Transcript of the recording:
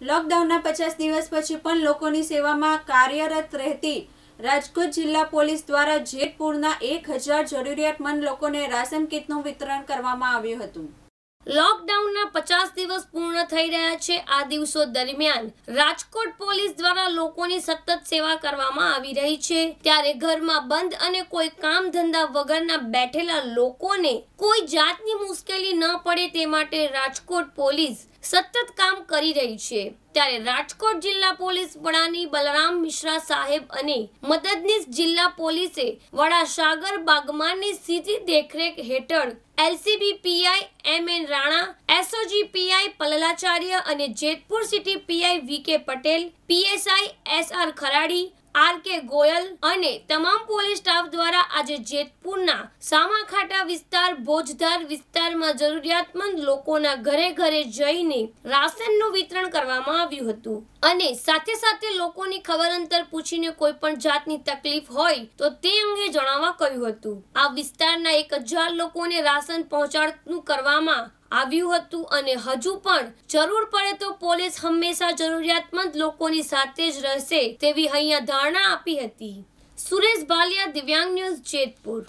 લોકડાઉનના પચાસ દિવસ પછી પણ લોકોની સેવામાં કાર્યરત રહેતી રાજકોટ જિલ્લા પોલીસ દ્વારા જેતપુરના એક હજાર જરૂરિયાતમંદ લોકોને રાશન કીટનું વિતરણ કરવામાં આવ્યું હતું લોકડાઉનના પચાસ દિવસ પૂર્ણ થઈ રહ્યા છે આ દિવસો દરમિયાન રાજકોટ પોલીસ દ્વારા લોકોની સતત સેવા કરવામાં આવી રહી છે ત્યારે ઘરમાં બંધ અને કોઈ કામ ધંધા વગરના બેઠેલા લોકોને કોઈ જાતની મુશ્કેલી ન પડે તે માટે રાજકોટ પોલીસ સતત કામ કરી રહી છે ત્યારે રાજકોટ જિલ્લા પોલીસ વડાની બલરામ મિશ્રા સાહેબ અને મદદનીશ જિલ્લા પોલીસે વડા સાગર બાગમાનની સીધી દેખરેખ હેઠળ LCB PI M N Rana SOG PI Pallacharya અને Jetpur city PI V K Patel PSI S R Kharadi R K Goyal અને તમામ પોલીસ સ્ટાફ દ્વારા આજે જેતપુરના સામાખાટા વિસ્તાર ભોજધાર વિસ્તારમાં જરૂરિયાતમંદ લોકોના ઘરે ઘરે જઈને રાશનનું વિતરણ કરવામાં કર્યું હતું અને સાથે સાથે લોકોની ખબર અંતર પૂછીને કોઈ પણ જાતની તકલીફ હોય તો તે અંગે જણાવવા કહ્યું હતું આ વિસ્તારના એક હજાર લોકોને રાશન પહોંચાડતું કરવામાં આવ્યું હતું અને હજુ પણ જરૂર પડે તો પોલીસ હંમેશા જરૂરિયાતમંદ લોકોની સાથે જ રહેશે તેવી અહીંયા ધારણા આપી હતી સુરેશ બાલિયા દિવ્યાંગ ન્યૂઝ જેતપુર